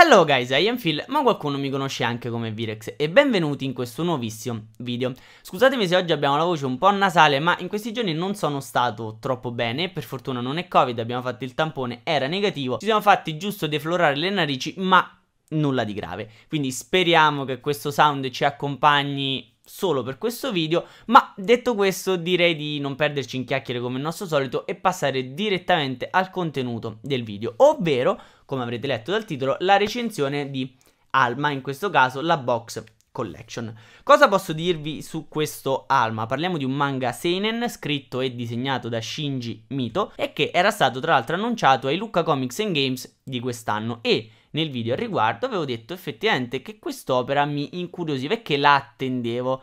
Hello guys, I am Phil, ma qualcuno mi conosce anche come Virex e benvenuti in questo nuovissimo video. Scusatemi se oggi abbiamo la voce un po' nasale, ma in questi giorni non sono stato troppo bene, per fortuna non è Covid, abbiamo fatto il tampone, era negativo, ci siamo fatti giusto deflorare le narici, ma nulla di grave. Quindi speriamo che questo sound ci accompagni solo per questo video, ma detto questo direi di non perderci in chiacchiere come il nostro solito e passare direttamente al contenuto del video, ovvero come avrete letto dal titolo, la recensione di Alma, in questo caso la box Collection. Cosa posso dirvi su questo Alma? Parliamo di un manga seinen scritto e disegnato da Shinji Mito e che era stato tra l'altro annunciato ai Lucca Comics and Games di quest'anno e nel video al riguardo avevo detto effettivamente che quest'opera mi incuriosiva e che la attendevo.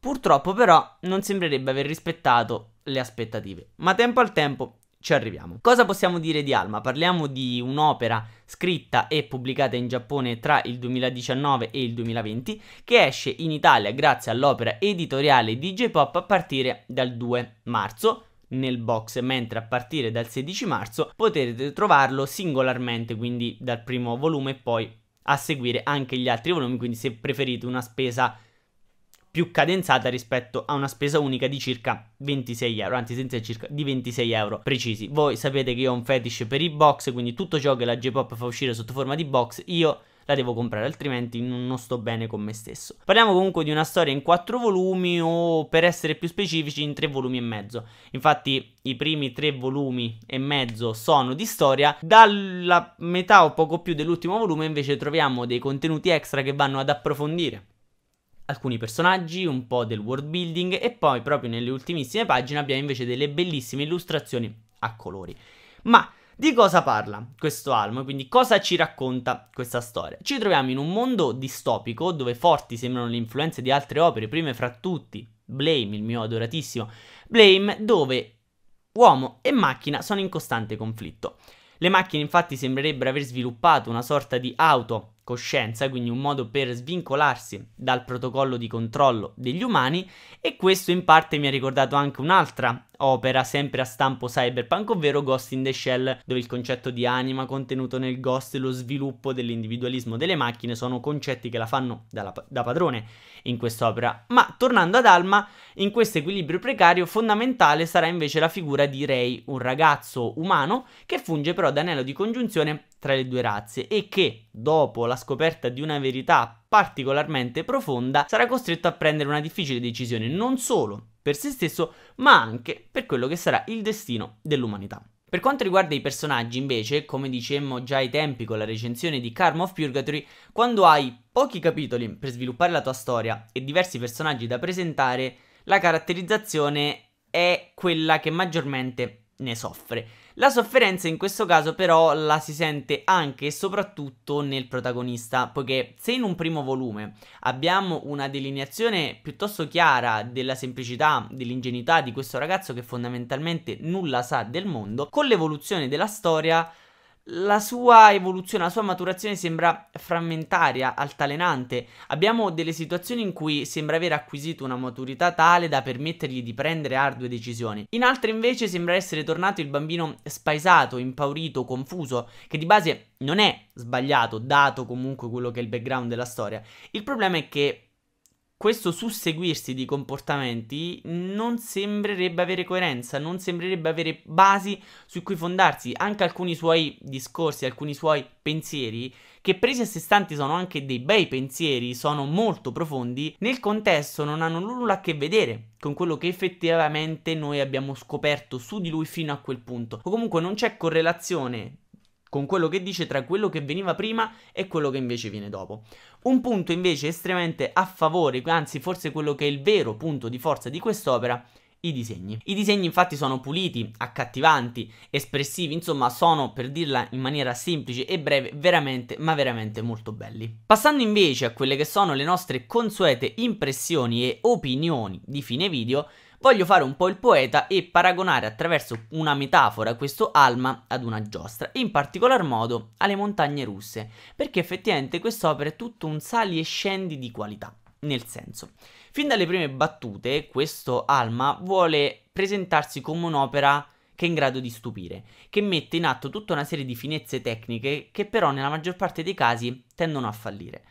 Purtroppo però non sembrerebbe aver rispettato le aspettative, ma tempo al tempo ci arriviamo. Cosa possiamo dire di Alma? Parliamo di un'opera scritta e pubblicata in Giappone tra il 2019 e il 2020 che esce in Italia grazie all'opera editoriale di J-Pop a partire dal 2 marzo nel box, mentre a partire dal 16 marzo potrete trovarlo singolarmente, quindi dal primo volume e poi a seguire anche gli altri volumi, quindi se preferite una spesa più cadenzata rispetto a una spesa unica di circa 26 euro, anzi senza circa di 26 euro precisi. Voi sapete che io ho un fetish per i box, quindi tutto ciò che la J-Pop fa uscire sotto forma di box, io la devo comprare, altrimenti non sto bene con me stesso. Parliamo comunque di una storia in quattro volumi o per essere più specifici in tre volumi e mezzo. Infatti i primi tre volumi e mezzo sono di storia, dalla metà o poco più dell'ultimo volume invece troviamo dei contenuti extra che vanno ad approfondire alcuni personaggi, un po' del world building e poi proprio nelle ultimissime pagine abbiamo invece delle bellissime illustrazioni a colori. Ma di cosa parla questo almo? Quindi cosa ci racconta questa storia? Ci troviamo in un mondo distopico dove forti sembrano le influenze di altre opere, prime fra tutti Blame, il mio adoratissimo Blame, dove uomo e macchina sono in costante conflitto. Le macchine infatti sembrerebbero aver sviluppato una sorta di autocoscienza, quindi un modo per svincolarsi dal protocollo di controllo degli umani e questo in parte mi ha ricordato anche un'altra opera sempre a stampo cyberpunk, ovvero Ghost in the Shell, dove il concetto di anima contenuto nel Ghost e lo sviluppo dell'individualismo delle macchine sono concetti che la fanno dalla, da padrone in quest'opera. Ma tornando ad Alma, in questo equilibrio precario fondamentale sarà invece la figura di Ray, un ragazzo umano che funge però da anello di congiunzione tra le due razze e che, dopo la scoperta di una verità particolarmente profonda, sarà costretto a prendere una difficile decisione non solo per se stesso, ma anche per quello che sarà il destino dell'umanità. Per quanto riguarda i personaggi, invece, come dicemmo già ai tempi con la recensione di Karma of Purgatory, quando hai pochi capitoli per sviluppare la tua storia e diversi personaggi da presentare, la caratterizzazione è quella che maggiormente ne soffre. La sofferenza in questo caso però la si sente anche e soprattutto nel protagonista, poiché se in un primo volume abbiamo una delineazione piuttosto chiara della semplicità, dell'ingenuità di questo ragazzo che fondamentalmente nulla sa del mondo, con l'evoluzione della storia la sua evoluzione, la sua maturazione sembra frammentaria, altalenante. Abbiamo delle situazioni in cui sembra aver acquisito una maturità tale da permettergli di prendere ardue decisioni. In altre invece sembra essere tornato il bambino spaesato, impaurito, confuso, che di base non è sbagliato, dato comunque quello che è il background della storia. Il problema è che questo susseguirsi di comportamenti non sembrerebbe avere coerenza, non sembrerebbe avere basi su cui fondarsi. Anche alcuni suoi discorsi, alcuni suoi pensieri, che presi a sé stanti sono anche dei bei pensieri, sono molto profondi, nel contesto non hanno nulla a che vedere con quello che effettivamente noi abbiamo scoperto su di lui fino a quel punto. O comunque non c'è correlazione con quello che dice tra quello che veniva prima e quello che invece viene dopo. Un punto invece estremamente a favore, anzi forse quello che è il vero punto di forza di quest'opera, i disegni. I disegni infatti sono puliti, accattivanti, espressivi, insomma sono, per dirla in maniera semplice e breve, veramente, ma veramente molto belli. Passando invece a quelle che sono le nostre consuete impressioni e opinioni di fine video, Voglio fare un po' il poeta e paragonare attraverso una metafora questo Alma ad una giostra, in particolar modo alle montagne russe, perché effettivamente quest'opera è tutto un sali e scendi di qualità. Nel senso, fin dalle prime battute, questo Alma vuole presentarsi come un'opera che è in grado di stupire, che mette in atto tutta una serie di finezze tecniche che però nella maggior parte dei casi tendono a fallire.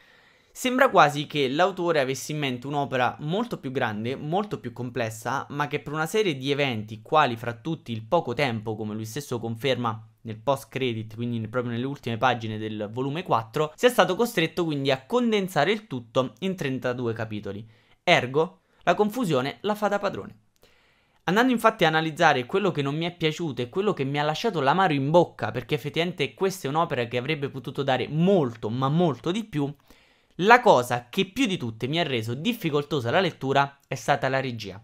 Sembra quasi che l'autore avesse in mente un'opera molto più grande, molto più complessa, ma che per una serie di eventi, quali fra tutti il poco tempo, come lui stesso conferma nel post credit, quindi proprio nelle ultime pagine del volume 4, sia stato costretto quindi a condensare il tutto in 32 capitoli. Ergo, la confusione la fa da padrone. Andando infatti a analizzare quello che non mi è piaciuto e quello che mi ha lasciato l'amaro in bocca, perché effettivamente questa è un'opera che avrebbe potuto dare molto, ma molto di più, la cosa che più di tutte mi ha reso difficoltosa la lettura è stata la regia,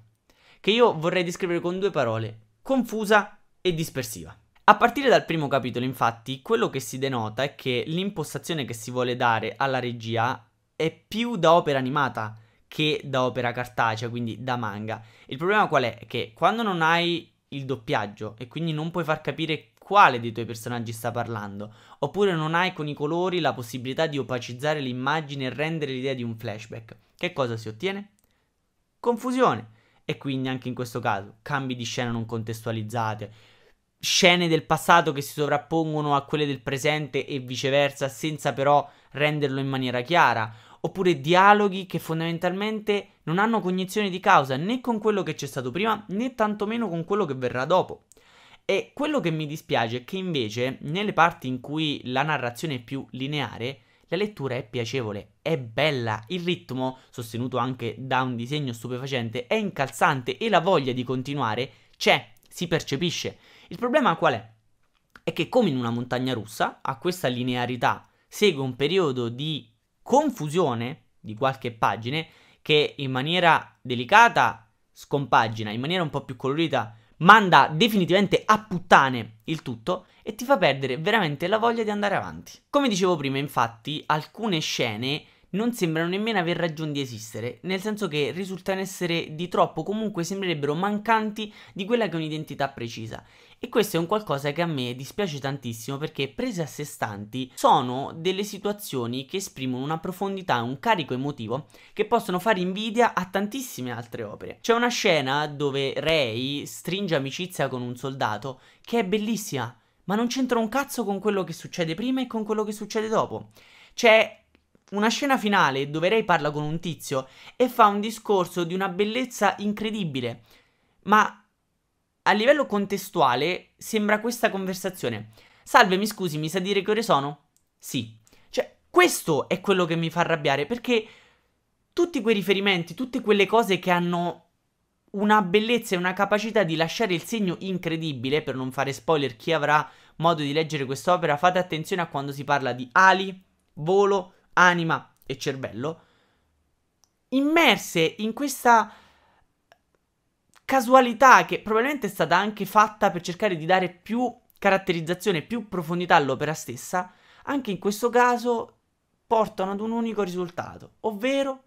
che io vorrei descrivere con due parole, confusa e dispersiva. A partire dal primo capitolo, infatti, quello che si denota è che l'impostazione che si vuole dare alla regia è più da opera animata che da opera cartacea, quindi da manga. Il problema qual è? Che quando non hai il doppiaggio e quindi non puoi far capire quale dei tuoi personaggi sta parlando, oppure non hai con i colori la possibilità di opacizzare l'immagine e rendere l'idea di un flashback. Che cosa si ottiene? Confusione. E quindi anche in questo caso, cambi di scena non contestualizzate, scene del passato che si sovrappongono a quelle del presente e viceversa, senza però renderlo in maniera chiara, oppure dialoghi che fondamentalmente non hanno cognizione di causa né con quello che c'è stato prima né tantomeno con quello che verrà dopo. E quello che mi dispiace è che invece nelle parti in cui la narrazione è più lineare, la lettura è piacevole, è bella, il ritmo, sostenuto anche da un disegno stupefacente, è incalzante e la voglia di continuare c'è, si percepisce. Il problema qual è? È che come in una montagna russa, a questa linearità segue un periodo di confusione di qualche pagina che in maniera delicata scompagina, in maniera un po' più colorita manda definitivamente a puttane il tutto e ti fa perdere veramente la voglia di andare avanti. Come dicevo prima, infatti, alcune scene non sembrano nemmeno aver ragione di esistere, nel senso che risultano essere di troppo, comunque sembrerebbero mancanti di quella che è un'identità precisa. E questo è un qualcosa che a me dispiace tantissimo perché prese a sé stanti sono delle situazioni che esprimono una profondità e un carico emotivo che possono fare invidia a tantissime altre opere. C'è una scena dove Ray stringe amicizia con un soldato che è bellissima, ma non c'entra un cazzo con quello che succede prima e con quello che succede dopo. C'è una scena finale dove Ray parla con un tizio e fa un discorso di una bellezza incredibile, ma a livello contestuale sembra questa conversazione. Salve, mi scusi, mi sa dire che ore sono? Sì. Cioè, questo è quello che mi fa arrabbiare, perché tutti quei riferimenti, tutte quelle cose che hanno una bellezza e una capacità di lasciare il segno incredibile, per non fare spoiler, chi avrà modo di leggere quest'opera, fate attenzione a quando si parla di ali, volo, anima e cervello, immerse in questa casualità che probabilmente è stata anche fatta per cercare di dare più caratterizzazione, più profondità all'opera stessa, anche in questo caso portano ad un unico risultato, ovvero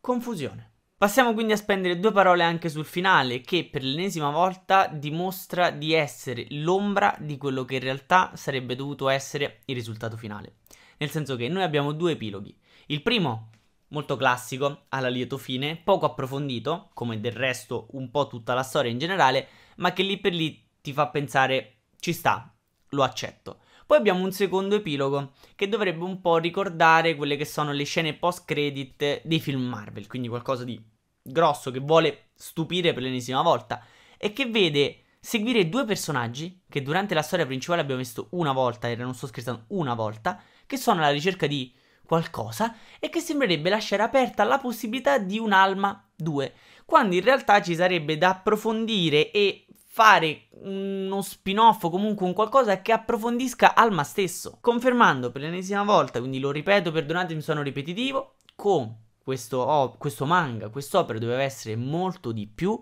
confusione. Passiamo quindi a spendere due parole anche sul finale, che per l'ennesima volta dimostra di essere l'ombra di quello che in realtà sarebbe dovuto essere il risultato finale. Nel senso che noi abbiamo due epiloghi. Il primo, molto classico, alla lieto fine, poco approfondito, come del resto un po' tutta la storia in generale, ma che lì per lì ti fa pensare ci sta, lo accetto. Poi abbiamo un secondo epilogo che dovrebbe un po' ricordare quelle che sono le scene post-credit dei film Marvel, quindi qualcosa di grosso che vuole stupire per l'ennesima volta e che vede seguire due personaggi che durante la storia principale abbiamo visto una volta, e non sto scherzando, una volta, che sono alla ricerca di qualcosa e che sembrerebbe lasciare aperta la possibilità di un'alma 2, quando in realtà ci sarebbe da approfondire e fare uno spin-off o comunque un qualcosa che approfondisca Alma stesso, confermando per l'ennesima volta, quindi lo ripeto, perdonatemi se sono ripetitivo, con questo, oh, questo manga, quest'opera doveva essere molto di più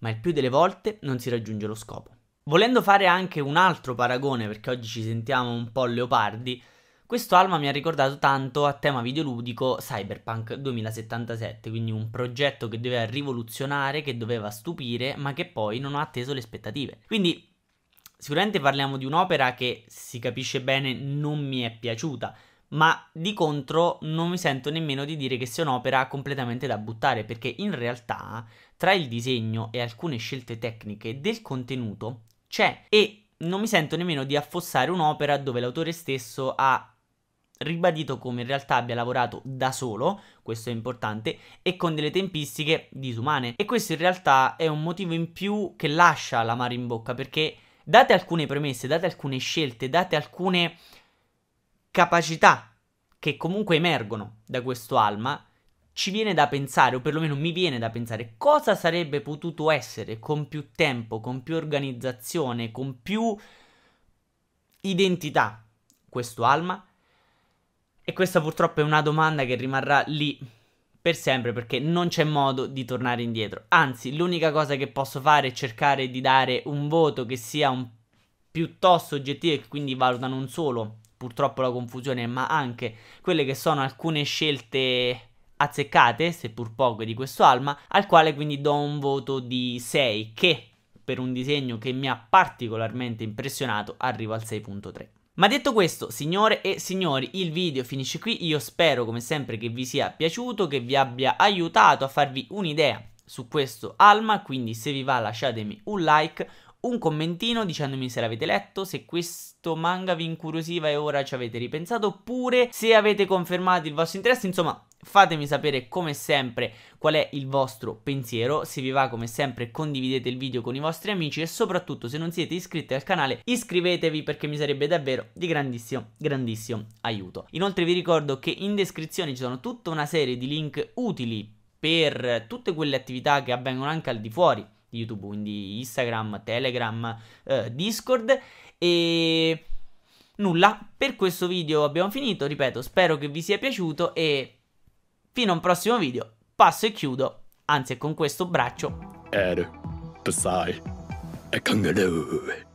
ma il più delle volte non si raggiunge lo scopo. Volendo fare anche un altro paragone, perché oggi ci sentiamo un po' leopardi, questo Alma mi ha ricordato tanto a tema videoludico Cyberpunk 2077, quindi un progetto che doveva rivoluzionare, che doveva stupire, ma che poi non ha atteso le aspettative. Quindi sicuramente parliamo di un'opera che si capisce bene non mi è piaciuta, ma di contro non mi sento nemmeno di dire che sia un'opera completamente da buttare, perché in realtà tra il disegno e alcune scelte tecniche del contenuto c'è e non mi sento nemmeno di affossare un'opera dove l'autore stesso ha ribadito come in realtà abbia lavorato da solo, questo è importante, e con delle tempistiche disumane. E questo in realtà è un motivo in più che lascia la mare in bocca, perché date alcune premesse, date alcune scelte, date alcune capacità che comunque emergono da questo Alma, ci viene da pensare, o perlomeno mi viene da pensare, cosa sarebbe potuto essere con più tempo, con più organizzazione, con più identità questo Alma? E questa purtroppo è una domanda che rimarrà lì per sempre perché non c'è modo di tornare indietro. Anzi, l'unica cosa che posso fare è cercare di dare un voto che sia un piuttosto oggettivo e che quindi valuta non solo purtroppo la confusione, ma anche quelle che sono alcune scelte azzeccate, seppur poche, di questo Alma, al quale quindi do un voto di 6 che per un disegno che mi ha particolarmente impressionato arrivo al 6.3. Ma detto questo, signore e signori, il video finisce qui, io spero come sempre che vi sia piaciuto, che vi abbia aiutato a farvi un'idea su questo Alma, quindi se vi va lasciatemi un like, un commentino dicendomi se l'avete letto, se questo manga vi incuriosiva e ora ci avete ripensato, oppure se avete confermato il vostro interesse, insomma... Fatemi sapere come sempre qual è il vostro pensiero, se vi va come sempre condividete il video con i vostri amici e soprattutto se non siete iscritti al canale iscrivetevi perché mi sarebbe davvero di grandissimo, grandissimo aiuto. Inoltre vi ricordo che in descrizione ci sono tutta una serie di link utili per tutte quelle attività che avvengono anche al di fuori di YouTube, quindi Instagram, Telegram, eh, Discord e nulla, per questo video abbiamo finito, ripeto, spero che vi sia piaciuto e fino a un prossimo video, passo e chiudo, anzi con questo braccio. Ed, Psy e Kangaroo.